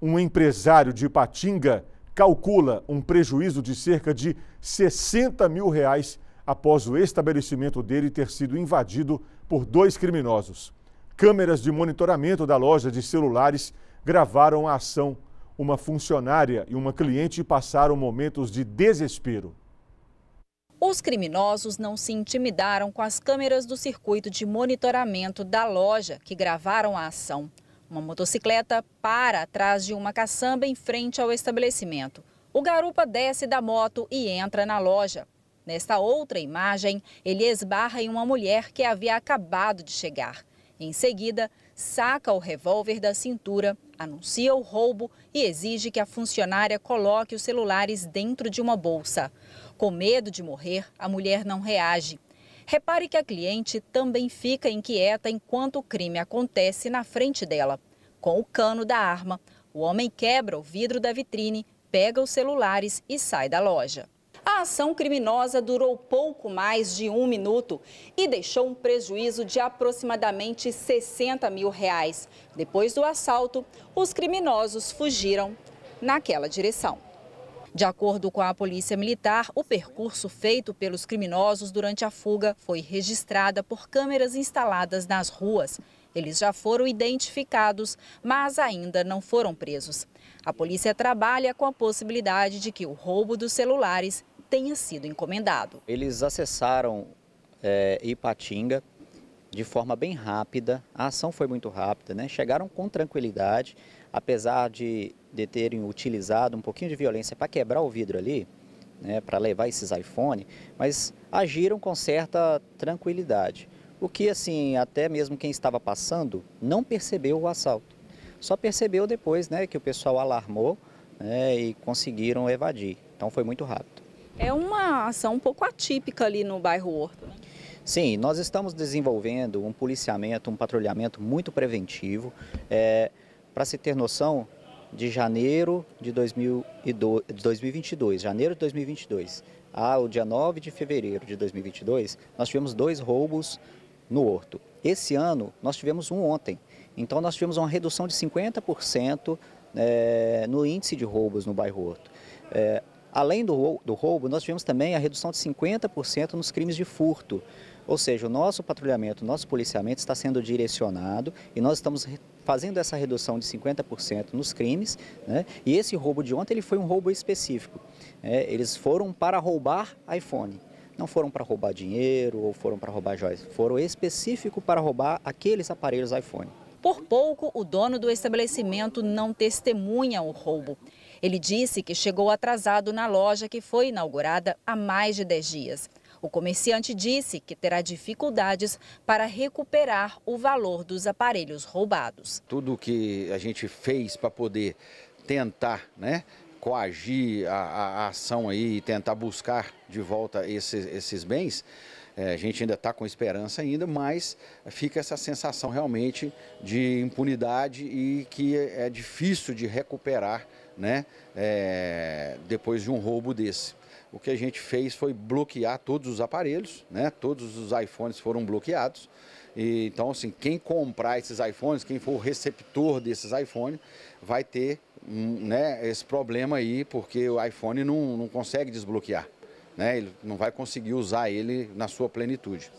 Um empresário de Ipatinga calcula um prejuízo de cerca de 60 mil reais após o estabelecimento dele ter sido invadido por dois criminosos. Câmeras de monitoramento da loja de celulares gravaram a ação. Uma funcionária e uma cliente passaram momentos de desespero. Os criminosos não se intimidaram com as câmeras do circuito de monitoramento da loja que gravaram a ação. Uma motocicleta para atrás de uma caçamba em frente ao estabelecimento. O garupa desce da moto e entra na loja. Nesta outra imagem, ele esbarra em uma mulher que havia acabado de chegar. Em seguida, saca o revólver da cintura, anuncia o roubo e exige que a funcionária coloque os celulares dentro de uma bolsa. Com medo de morrer, a mulher não reage. Repare que a cliente também fica inquieta enquanto o crime acontece na frente dela. Com o cano da arma, o homem quebra o vidro da vitrine, pega os celulares e sai da loja. A ação criminosa durou pouco mais de um minuto e deixou um prejuízo de aproximadamente 60 mil reais. Depois do assalto, os criminosos fugiram naquela direção. De acordo com a Polícia Militar, o percurso feito pelos criminosos durante a fuga foi registrada por câmeras instaladas nas ruas. Eles já foram identificados, mas ainda não foram presos. A polícia trabalha com a possibilidade de que o roubo dos celulares tenha sido encomendado. Eles acessaram é, Ipatinga, de forma bem rápida. A ação foi muito rápida, né? Chegaram com tranquilidade, apesar de, de terem utilizado um pouquinho de violência para quebrar o vidro ali, né, para levar esses iPhone, mas agiram com certa tranquilidade. O que, assim, até mesmo quem estava passando não percebeu o assalto. Só percebeu depois, né, que o pessoal alarmou né, e conseguiram evadir. Então foi muito rápido. É uma ação um pouco atípica ali no bairro Horto. Né? Sim, nós estamos desenvolvendo um policiamento, um patrulhamento muito preventivo. É, Para se ter noção, de janeiro de 2022, janeiro de 2022, ao dia 9 de fevereiro de 2022, nós tivemos dois roubos no Horto. Esse ano, nós tivemos um ontem. Então, nós tivemos uma redução de 50% é, no índice de roubos no bairro Horto. É, além do, do roubo, nós tivemos também a redução de 50% nos crimes de furto. Ou seja, o nosso patrulhamento, o nosso policiamento está sendo direcionado e nós estamos fazendo essa redução de 50% nos crimes, né? e esse roubo de ontem ele foi um roubo específico. Né? Eles foram para roubar iPhone. Não foram para roubar dinheiro ou foram para roubar joias, foram específico para roubar aqueles aparelhos iPhone. Por pouco, o dono do estabelecimento não testemunha o roubo. Ele disse que chegou atrasado na loja que foi inaugurada há mais de 10 dias. O comerciante disse que terá dificuldades para recuperar o valor dos aparelhos roubados. Tudo que a gente fez para poder tentar, né? coagir a, a, a, ação aí e tentar buscar de volta esses, esses bens, é, a gente ainda está com esperança ainda, mas fica essa sensação realmente de impunidade e que é difícil de recuperar né, é, depois de um roubo desse o que a gente fez foi bloquear todos os aparelhos, né? Todos os iPhones foram bloqueados. E, então, assim, quem comprar esses iPhones, quem for o receptor desses iPhones, vai ter um, né, esse problema aí, porque o iPhone não, não consegue desbloquear. Né? Ele não vai conseguir usar ele na sua plenitude.